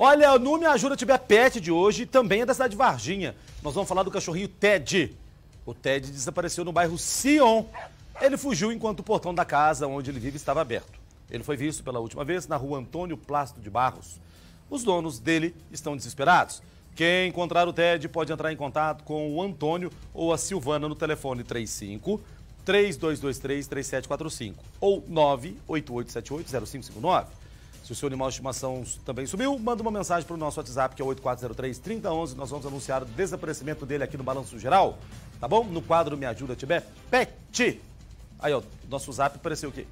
Olha, o Nume Ajuda Tiver Pet de hoje também é da cidade de Varginha. Nós vamos falar do cachorrinho Ted. O Ted desapareceu no bairro Sion. Ele fugiu enquanto o portão da casa onde ele vive estava aberto. Ele foi visto pela última vez na rua Antônio Plasto de Barros. Os donos dele estão desesperados. Quem encontrar o Ted pode entrar em contato com o Antônio ou a Silvana no telefone 35 3223 3745 ou 988780559. Se o seu animal de estimação também sumiu, manda uma mensagem para o nosso WhatsApp, que é 8403-3011. Nós vamos anunciar o desaparecimento dele aqui no Balanço Geral, tá bom? No quadro Me Ajuda Tibé Pet. Aí, ó, nosso zap apareceu aqui.